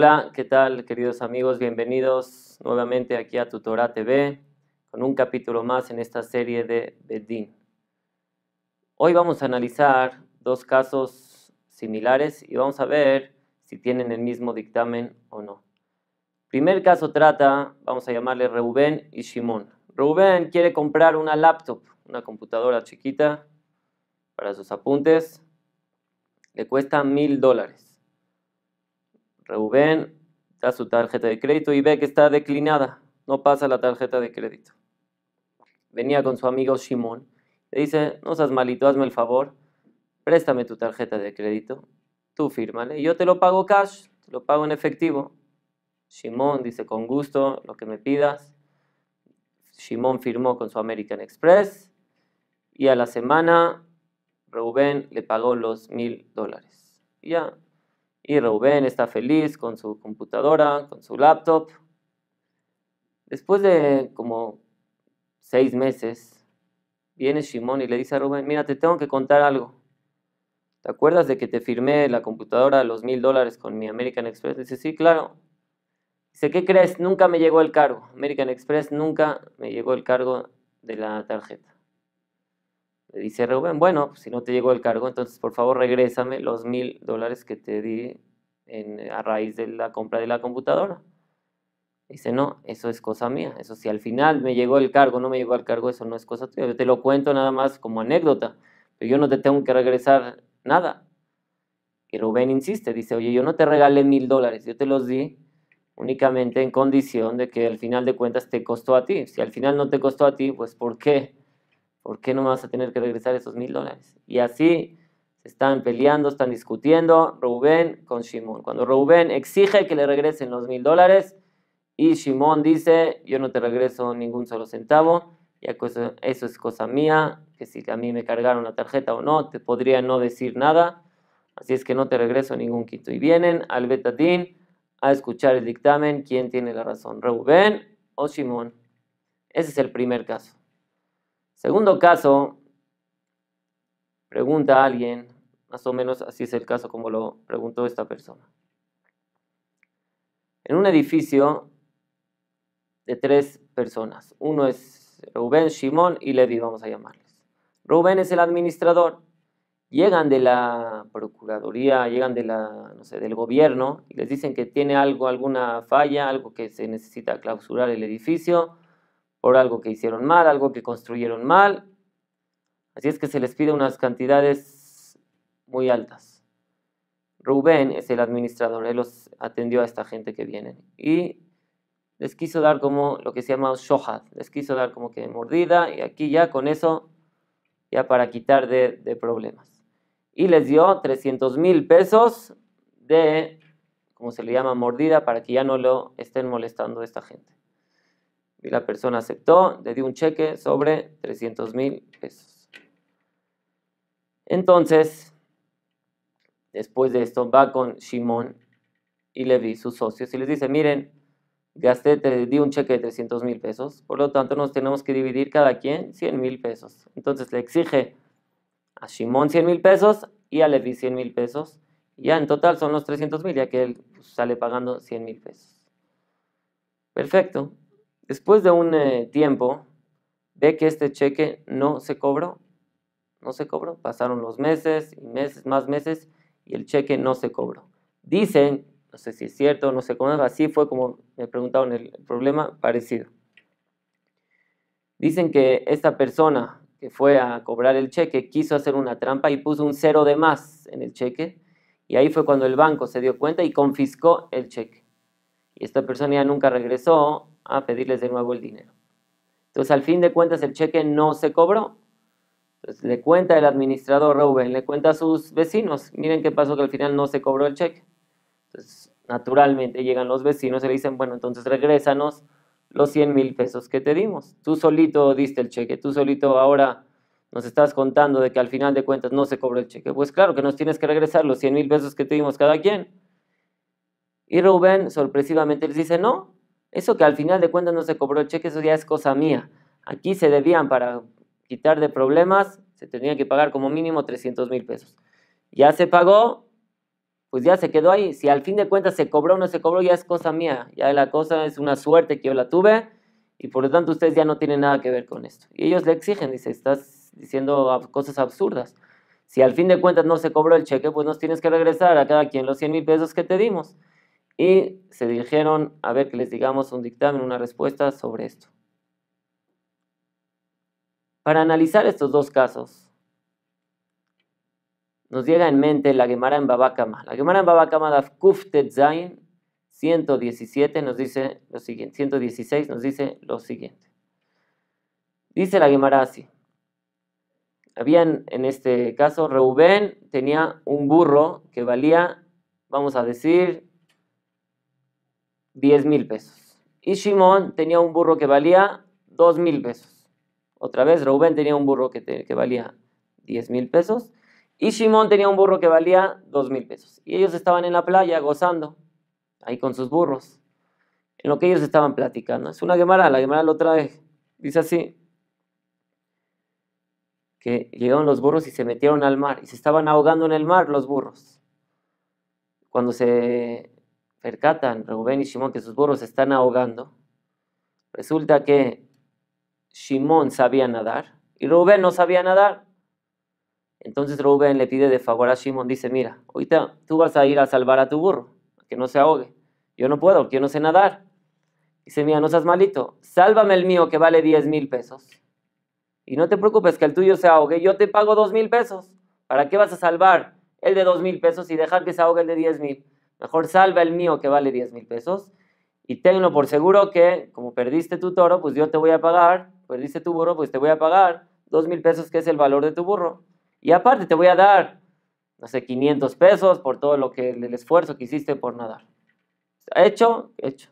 Hola, ¿qué tal queridos amigos? Bienvenidos nuevamente aquí a Tutora TV con un capítulo más en esta serie de Bedín. Hoy vamos a analizar dos casos similares y vamos a ver si tienen el mismo dictamen o no. Primer caso trata, vamos a llamarle Rubén y Shimon. Rubén quiere comprar una laptop, una computadora chiquita para sus apuntes. Le cuesta mil dólares. Rubén da su tarjeta de crédito y ve que está declinada, no pasa la tarjeta de crédito. Venía con su amigo Simón, le dice, no seas malito, hazme el favor, préstame tu tarjeta de crédito, tú fírmale, yo te lo pago cash, te lo pago en efectivo. Simón dice, con gusto, lo que me pidas. Simón firmó con su American Express y a la semana Rubén le pagó los mil dólares. Ya y Rubén está feliz con su computadora, con su laptop. Después de como seis meses, viene Shimon y le dice a Rubén, mira, te tengo que contar algo. ¿Te acuerdas de que te firmé la computadora de los mil dólares con mi American Express? Dice, sí, claro. Dice, ¿qué crees? Nunca me llegó el cargo. American Express nunca me llegó el cargo de la tarjeta dice Rubén, bueno, pues, si no te llegó el cargo, entonces por favor regrésame los mil dólares que te di en, a raíz de la compra de la computadora. Dice, no, eso es cosa mía. Eso si al final me llegó el cargo, no me llegó el cargo, eso no es cosa tuya. Yo te lo cuento nada más como anécdota, pero yo no te tengo que regresar nada. Y Rubén insiste, dice, oye, yo no te regalé mil dólares, yo te los di únicamente en condición de que al final de cuentas te costó a ti. Si al final no te costó a ti, pues ¿por qué ¿por qué no me vas a tener que regresar esos mil dólares? Y así se están peleando, están discutiendo Rubén con Shimon. Cuando Rubén exige que le regresen los mil dólares y Shimon dice, yo no te regreso ningún solo centavo, ya que eso, es cosa mía, que si a mí me cargaron la tarjeta o no, te podría no decir nada, así es que no te regreso ningún quito. Y vienen al Betadín a escuchar el dictamen, quién tiene la razón, Rubén o Simón? Ese es el primer caso. Segundo caso, pregunta a alguien, más o menos así es el caso como lo preguntó esta persona. En un edificio de tres personas, uno es Rubén, Simón y Levi, vamos a llamarles. Rubén es el administrador, llegan de la procuraduría, llegan de la, del gobierno y les dicen que tiene algo, alguna falla, algo que se necesita clausurar el edificio algo que hicieron mal, algo que construyeron mal. Así es que se les pide unas cantidades muy altas. Rubén es el administrador, él los atendió a esta gente que viene y les quiso dar como lo que se llama shohat, les quiso dar como que mordida y aquí ya con eso, ya para quitar de, de problemas. Y les dio 300 mil pesos de, como se le llama, mordida para que ya no lo estén molestando esta gente y la persona aceptó, le dio un cheque sobre 300 mil pesos. Entonces, después de esto, va con Shimon y Levi, sus socios, y les dice, miren, gasté, te di un cheque de 300 mil pesos, por lo tanto nos tenemos que dividir cada quien 100 mil pesos. Entonces le exige a Shimon 100 mil pesos y a Levi 100 mil pesos. Ya en total son los 300 mil, ya que él sale pagando 100 mil pesos. Perfecto. Después de un eh, tiempo, ve que este cheque no se cobró. No se cobró. Pasaron los meses y meses, más meses, y el cheque no se cobró. Dicen, no sé si es cierto, no sé cómo es, así fue como me preguntaron el problema parecido. Dicen que esta persona que fue a cobrar el cheque quiso hacer una trampa y puso un cero de más en el cheque. Y ahí fue cuando el banco se dio cuenta y confiscó el cheque. Y esta persona ya nunca regresó a pedirles de nuevo el dinero. Entonces, al fin de cuentas, el cheque no se cobró. Entonces, le cuenta el administrador Rubén, le cuenta a sus vecinos, miren qué pasó que al final no se cobró el cheque. Entonces, naturalmente llegan los vecinos y le dicen, bueno, entonces regrésanos los 100 mil pesos que te dimos. Tú solito diste el cheque, tú solito ahora nos estás contando de que al final de cuentas no se cobró el cheque. Pues claro que nos tienes que regresar los 100 mil pesos que te dimos cada quien. Y Rubén sorpresivamente les dice, no, eso que al final de cuentas no se cobró el cheque, eso ya es cosa mía. Aquí se debían para quitar de problemas, se tenía que pagar como mínimo 300 mil pesos. Ya se pagó, pues ya se quedó ahí. Si al fin de cuentas se cobró o no se cobró, ya es cosa mía. Ya la cosa es una suerte que yo la tuve y por lo tanto ustedes ya no tienen nada que ver con esto. Y ellos le exigen, dice, estás diciendo cosas absurdas. Si al fin de cuentas no se cobró el cheque, pues nos tienes que regresar a cada quien los 100 mil pesos que te dimos y se dirigieron a ver que les digamos un dictamen, una respuesta sobre esto. Para analizar estos dos casos, nos llega en mente la Gemara en Babakama. La Gemara en Babakama 117 nos dice lo siguiente, 116 nos dice lo siguiente. Dice la Gemara así. Habían en este caso Reubén tenía un burro que valía, vamos a decir, 10 mil pesos. Y Simón tenía un burro que valía 2 mil pesos. Otra vez, Rubén tenía un burro que, valía 10 mil pesos. Y Simón tenía un burro que valía 2 mil pesos. Y ellos estaban en la playa gozando, ahí con sus burros. En lo que ellos estaban platicando. Es una Gemara, la Gemara lo trae. Dice así: que llegaron los burros y se metieron al mar. Y se estaban ahogando en el mar los burros. Cuando se percatan Rubén y Simón que sus burros están ahogando. Resulta que Simón sabía nadar y Rubén no sabía nadar. Entonces Rubén le pide de favor a Simón, dice, mira, ahorita tú vas a ir a salvar a tu burro, que no se ahogue. Yo no puedo, yo no sé nadar. Dice, mira, no seas malito, sálvame el mío que vale 10 mil pesos. Y no te preocupes que el tuyo se ahogue, yo te pago 2 mil pesos. ¿Para qué vas a salvar el de 2 mil pesos y dejar que se ahogue el de 10 mil? Mejor salva el mío que vale 10 mil pesos y tengo por seguro que como perdiste tu toro, pues yo te voy a pagar, perdiste tu burro, pues te voy a pagar 2 mil pesos que es el valor de tu burro. Y aparte te voy a dar, no sé, 500 pesos por todo lo que, el esfuerzo que hiciste por nadar. Hecho, hecho.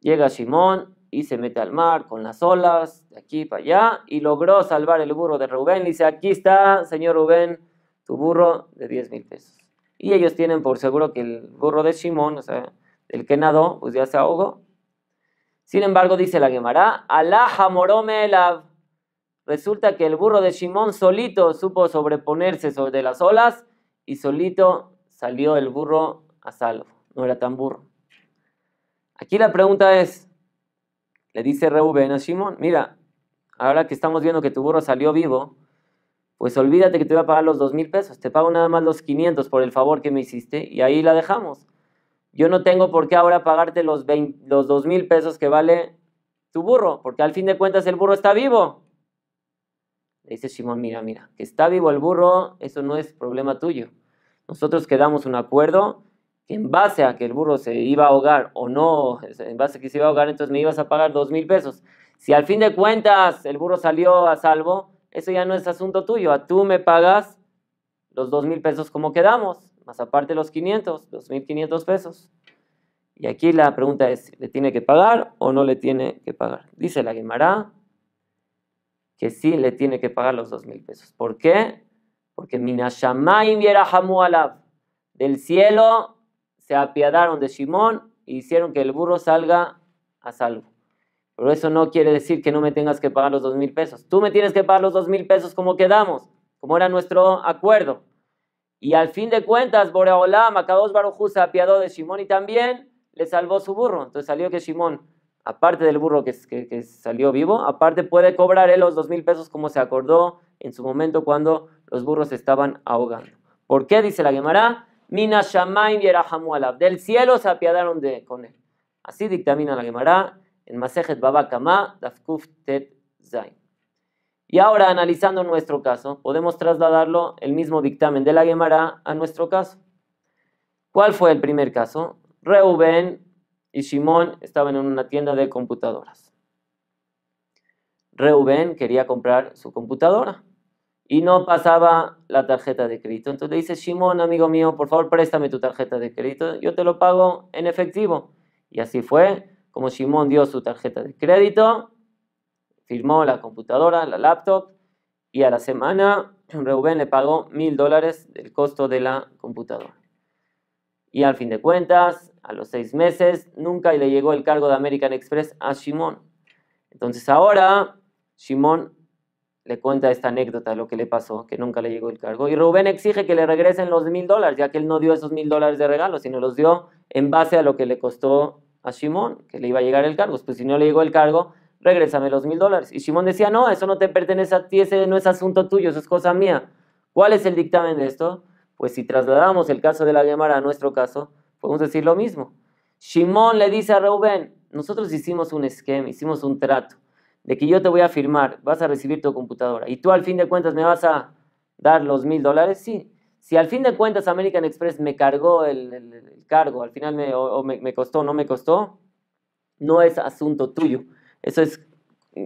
Llega Simón y se mete al mar con las olas, de aquí para allá, y logró salvar el burro de Rubén. y dice, aquí está, señor Rubén, tu burro de 10 mil pesos y ellos tienen por seguro que el burro de Simón, o sea, el que nadó, pues ya se ahogó. Sin embargo, dice la Gemara, Alá morome Elav. Resulta que el burro de Simón solito supo sobreponerse sobre las olas y solito salió el burro a salvo. No era tan burro. Aquí la pregunta es, le dice Reuben a Simón, mira, ahora que estamos viendo que tu burro salió vivo, pues olvídate que te voy a pagar los dos mil pesos, te pago nada más los 500 por el favor que me hiciste y ahí la dejamos. Yo no tengo por qué ahora pagarte los, mil pesos que vale tu burro, porque al fin de cuentas el burro está vivo. Le dice Shimon, mira, mira, que está vivo el burro, eso no es problema tuyo. Nosotros quedamos un acuerdo que en base a que el burro se iba a ahogar o no, en base a que se iba a ahogar, entonces me ibas a pagar dos mil pesos. Si al fin de cuentas el burro salió a salvo, eso ya no es asunto tuyo. A tú me pagas los dos mil pesos como quedamos, más aparte los 500, mil quinientos pesos. Y aquí la pregunta es, ¿le tiene que pagar o no le tiene que pagar? Dice la Guimara que sí le tiene que pagar los dos mil pesos. ¿Por qué? Porque Minashamayim Hamu Alab, del cielo se apiadaron de Shimón y hicieron que el burro salga a salvo. Pero eso no quiere decir que no me tengas que pagar los dos mil pesos. Tú me tienes que pagar los dos mil pesos como quedamos, como era nuestro acuerdo. Y al fin de cuentas, Boreolam, Akados Barujú se apiadó de Shimón y también le salvó su burro. Entonces salió que Shimón, aparte del burro que, salió vivo, aparte puede cobrar él los dos mil pesos como se acordó en su momento cuando los burros estaban ahogando. ¿Por qué? Dice la Gemara, Mina Shamaim Del cielo se apiadaron de, con él. Así dictamina la Gemara en Baba Kama, Tet Y ahora, analizando nuestro caso, podemos trasladarlo, el mismo dictamen de la Gemara, a nuestro caso. ¿Cuál fue el primer caso? Reuben y Simón estaban en una tienda de computadoras. Reuben quería comprar su computadora y no pasaba la tarjeta de crédito. Entonces le dice, Simón amigo mío, por favor, préstame tu tarjeta de crédito, yo te lo pago en efectivo. Y así fue, como Simón dio su tarjeta de crédito, firmó la computadora, la laptop, y a la semana Reuben le pagó mil dólares del costo de la computadora. Y al fin de cuentas, a los seis meses, nunca le llegó el cargo de American Express a Simón. Entonces ahora Simón le cuenta esta anécdota, lo que le pasó, que nunca le llegó el cargo. Y Rubén exige que le regresen los mil dólares, ya que él no dio esos mil dólares de regalo, sino los dio en base a lo que le costó a Simón que le iba a llegar el cargo. Pues si no le llegó el cargo, regrésame los mil dólares. Y Simón decía, no, eso no te pertenece a ti, ese no es asunto tuyo, eso es cosa mía. ¿Cuál es el dictamen de esto? Pues si trasladamos el caso de la Gemara a nuestro caso, podemos decir lo mismo. Simón le dice a Rubén, nosotros hicimos un esquema, hicimos un trato, de que yo te voy a firmar, vas a recibir tu computadora, y tú al fin de cuentas me vas a dar los mil dólares, sí, si al fin de cuentas American Express me cargó el, cargo, al final me, o, o costó, no me costó, no es asunto tuyo. Eso es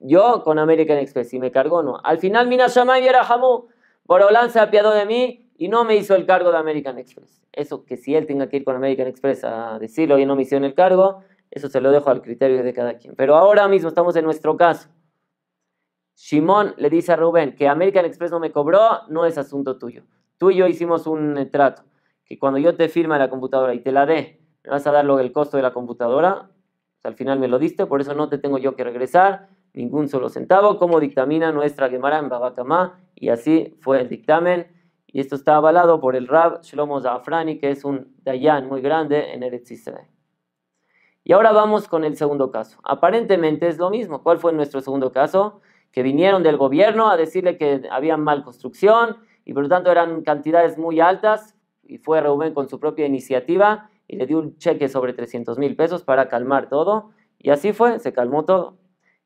yo con American Express, si me cargó o no. Al final, Mina y Jamu, Borolán se apiadó de mí y no me hizo el cargo de American Express. Eso que si él tenga que ir con American Express a decirlo y no me hicieron el cargo, eso se lo dejo al criterio de cada quien. Pero ahora mismo estamos en nuestro caso. Shimon le dice a Rubén que American Express no me cobró, no es asunto tuyo tú y yo hicimos un eh, trato, que cuando yo te firma la computadora y te la dé, me vas a dar el costo de la computadora, al final me lo diste, por eso no te tengo yo que regresar ningún solo centavo, como dictamina nuestra Gemara en Babacamá, y así fue el dictamen. Y esto está avalado por el Rab Shlomo Zafrani, que es un Dayan muy grande en Eretz Y ahora vamos con el segundo caso. Aparentemente es lo mismo. ¿Cuál fue nuestro segundo caso? Que vinieron del gobierno a decirle que había mal construcción y por lo tanto eran cantidades muy altas y fue Rubén con su propia iniciativa y le dio un cheque sobre 300 mil pesos para calmar todo y así fue, se calmó todo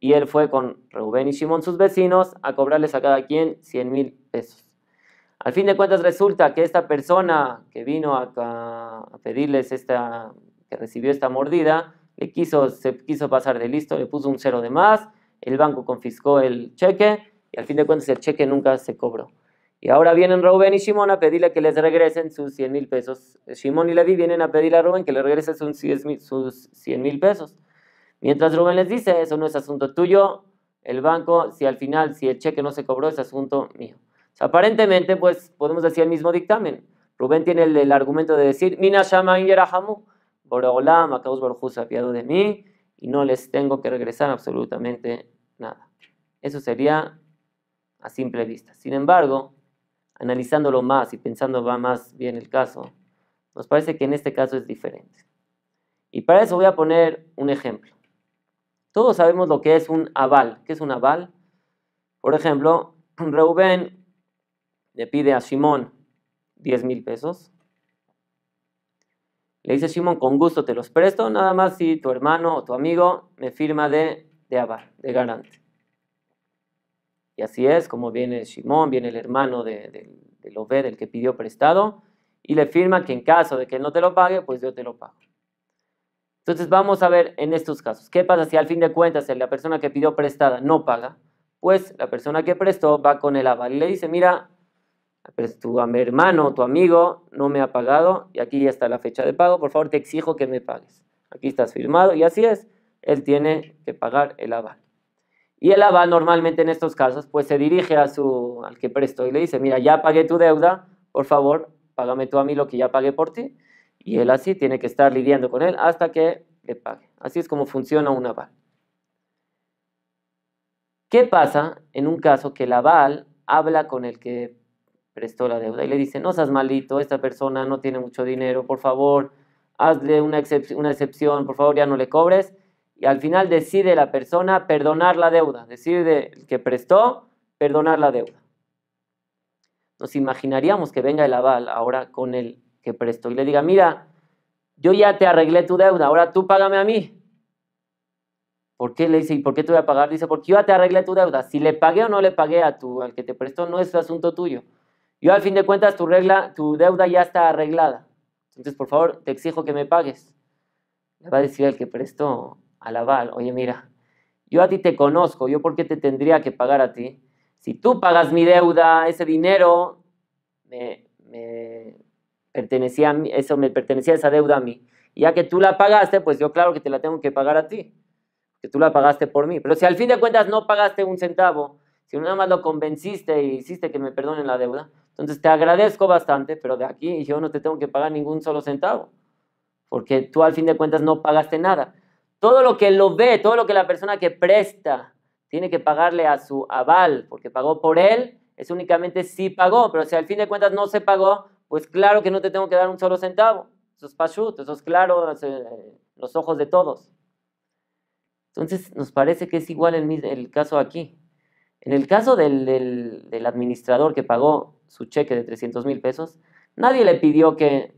y él fue con Rubén y Simón sus vecinos a cobrarles a cada quien 100 mil pesos. Al fin de cuentas resulta que esta persona que vino acá a pedirles esta, que recibió esta mordida, le quiso, se quiso pasar de listo, le puso un cero de más, el banco confiscó el cheque y al fin de cuentas el cheque nunca se cobró. Y ahora vienen Rubén y Simón a pedirle que les regresen sus 100 mil pesos. Simón y Levi vienen a pedirle a Rubén que le regrese sus 100 mil pesos. Mientras Rubén les dice, eso no es asunto tuyo, el banco, si al final, si el cheque no se cobró, es asunto mío. aparentemente, pues podemos decir el mismo dictamen. Rubén tiene el, argumento de decir, de mí y no les tengo que regresar absolutamente nada. Eso sería a simple vista. Sin embargo, analizándolo más y pensando va más bien el caso, nos parece que en este caso es diferente. Y para eso voy a poner un ejemplo. Todos sabemos lo que es un aval. ¿Qué es un aval? Por ejemplo, Reuben le pide a Simón 10 mil pesos. Le dice Simón, con gusto te los presto, nada más si tu hermano o tu amigo me firma de, de aval, de garante. Y así es como viene Simón, viene el hermano de, de, del el que pidió prestado, y le firma que en caso de que él no te lo pague, pues yo te lo pago. Entonces vamos a ver en estos casos, ¿qué pasa si al fin de cuentas la persona que pidió prestada no paga? Pues la persona que prestó va con el aval y le dice, mira, pues tu hermano, tu amigo no me ha pagado y aquí ya está la fecha de pago, por favor te exijo que me pagues. Aquí estás firmado y así es, él tiene que pagar el aval. Y el aval normalmente en estos casos pues se dirige a su, al que prestó y le dice, mira, ya pagué tu deuda, por favor, págame tú a mí lo que ya pagué por ti. Y él así tiene que estar lidiando con él hasta que le pague. Así es como funciona un aval. ¿Qué pasa en un caso que el aval habla con el que prestó la deuda y le dice, no seas malito, esta persona no tiene mucho dinero, por favor, hazle una excepción, por favor, ya no le cobres? y al final decide la persona perdonar la deuda, decide el que prestó perdonar la deuda. Nos imaginaríamos que venga el aval ahora con el que prestó y le diga, mira, yo ya te arreglé tu deuda, ahora tú págame a mí. ¿Por qué le dice, y por qué te voy a pagar? Dice, porque yo ya te arreglé tu deuda. Si le pagué o no le pagué a tu, al que te prestó, no es asunto tuyo. Yo al fin de cuentas tu, regla, tu deuda ya está arreglada. Entonces, por favor, te exijo que me pagues. Le va a decir el que prestó, a oye mira, yo a ti te conozco, yo por qué te tendría que pagar a ti. Si tú pagas mi deuda, ese dinero me, pertenecía a mí, eso me pertenecía esa deuda a mí. ya que tú la pagaste, pues yo claro que te la tengo que pagar a ti, que tú la pagaste por mí. Pero si al fin de cuentas no pagaste un centavo, si nada más lo convenciste y hiciste que me perdonen la deuda, entonces te agradezco bastante, pero de aquí yo no te tengo que pagar ningún solo centavo, porque tú al fin de cuentas no pagaste nada. Todo lo que lo ve, todo lo que la persona que presta tiene que pagarle a su aval, porque pagó por él, es únicamente si pagó, pero si al fin de cuentas no se pagó, pues claro que no te tengo que dar un solo centavo. Eso es pashut, eso es claro, eh, los ojos de todos. Entonces nos parece que es igual el, el caso aquí. En el caso del, administrador que pagó su cheque de 300 mil pesos, nadie le pidió que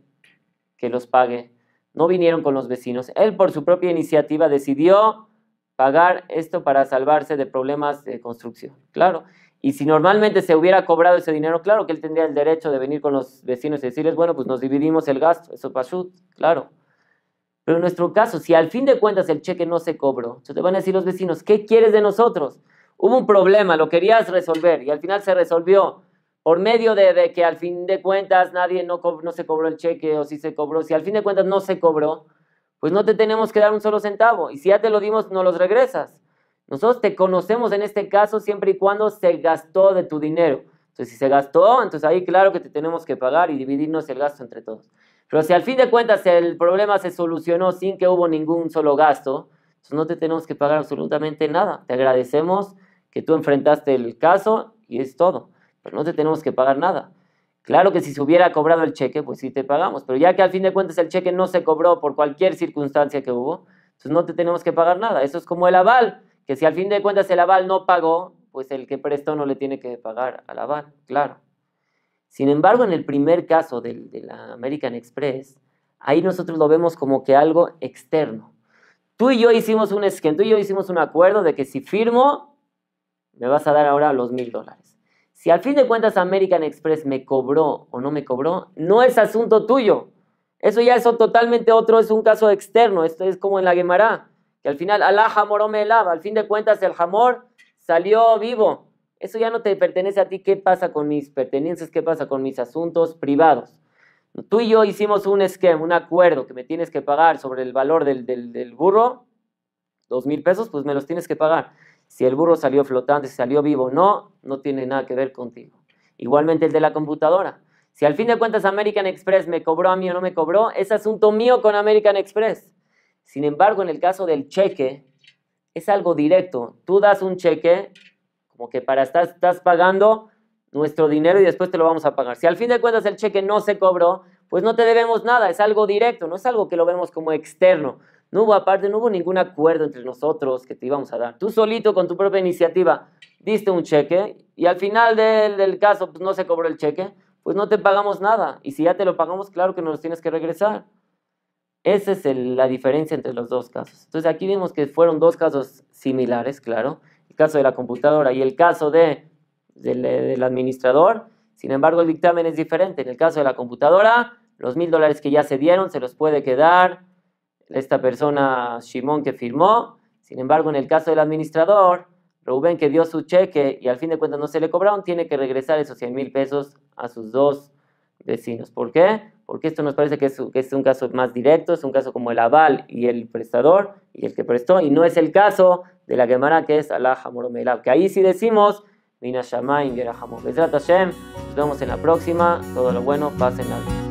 los pague no vinieron con los vecinos. Él por su propia iniciativa decidió pagar esto para salvarse de problemas de construcción. Claro. Y si normalmente se hubiera cobrado ese dinero, claro que él tendría el derecho de venir con los vecinos y decirles, bueno, pues nos dividimos el gasto, eso pasó, claro. Pero en nuestro caso, si al fin de cuentas el cheque no se cobró, entonces te van a decir los vecinos, ¿qué quieres de nosotros? Hubo un problema, lo querías resolver y al final se resolvió por medio de, que al fin de cuentas nadie no, no se cobró el cheque o si se cobró, si al fin de cuentas no se cobró, pues no te tenemos que dar un solo centavo. Y si ya te lo dimos, no los regresas. Nosotros te conocemos en este caso siempre y cuando se gastó de tu dinero. Entonces, si se gastó, entonces ahí claro que te tenemos que pagar y dividirnos el gasto entre todos. Pero si al fin de cuentas el problema se solucionó sin que hubo ningún solo gasto, entonces pues no te tenemos que pagar absolutamente nada. Te agradecemos que tú enfrentaste el caso y es todo pero pues no te tenemos que pagar nada. Claro que si se hubiera cobrado el cheque, pues sí te pagamos, pero ya que al fin de cuentas el cheque no se cobró por cualquier circunstancia que hubo, entonces pues no te tenemos que pagar nada. Eso es como el aval, que si al fin de cuentas el aval no pagó, pues el que prestó no le tiene que pagar al aval, claro. Sin embargo, en el primer caso de la American Express, ahí nosotros lo vemos como que algo externo. Tú y yo hicimos un esquema, tú y yo hicimos un acuerdo de que si firmo, me vas a dar ahora los mil dólares. Si al fin de cuentas American Express me cobró o no me cobró, no es asunto tuyo. Eso ya es totalmente otro, es un caso externo. Esto es como en la Guemara, que al final Alá jamoró me lava. Al fin de cuentas el jamor salió vivo. Eso ya no te pertenece a ti. ¿Qué pasa con mis pertenencias? ¿Qué pasa con mis asuntos privados? Tú y yo hicimos un esquema, un acuerdo que me tienes que pagar sobre el valor del burro, dos mil pesos, pues me los tienes que pagar. Si el burro salió flotante, salió vivo no, no tiene nada que ver contigo. Igualmente el de la computadora. Si al fin de cuentas American Express me cobró a mí o no me cobró, es asunto mío con American Express. Sin embargo, en el caso del cheque, es algo directo. Tú das un cheque, como que para estar, estás pagando nuestro dinero y después te lo vamos a pagar. Si al fin de cuentas el cheque no se cobró, pues no te debemos nada, es algo directo, no es algo que lo vemos como externo. No hubo aparte, no hubo ningún acuerdo entre nosotros que te íbamos a dar. Tú solito, con tu propia iniciativa, diste un cheque y al final del, caso pues, no se cobró el cheque, pues no te pagamos nada. Y si ya te lo pagamos, claro que nos tienes que regresar. Esa es la diferencia entre los dos casos. Entonces aquí vimos que fueron dos casos similares, claro. El caso de la computadora y el caso de, del administrador. Sin embargo, el dictamen es diferente. En el caso de la computadora, los mil dólares que ya se dieron se los puede quedar esta persona, Shimon, que firmó. Sin embargo, en el caso del administrador, Rubén, que dio su cheque y al fin de cuentas no se le cobraron, tiene que regresar esos 100 mil pesos a sus dos vecinos. ¿Por qué? Porque esto nos parece que es, un caso más directo, es un caso como el aval y el prestador y el que prestó, y no es el caso de la Gemara que es Allah Hamoromelab, que ahí sí decimos, Mina nos vemos en la próxima, todo lo bueno, pasen la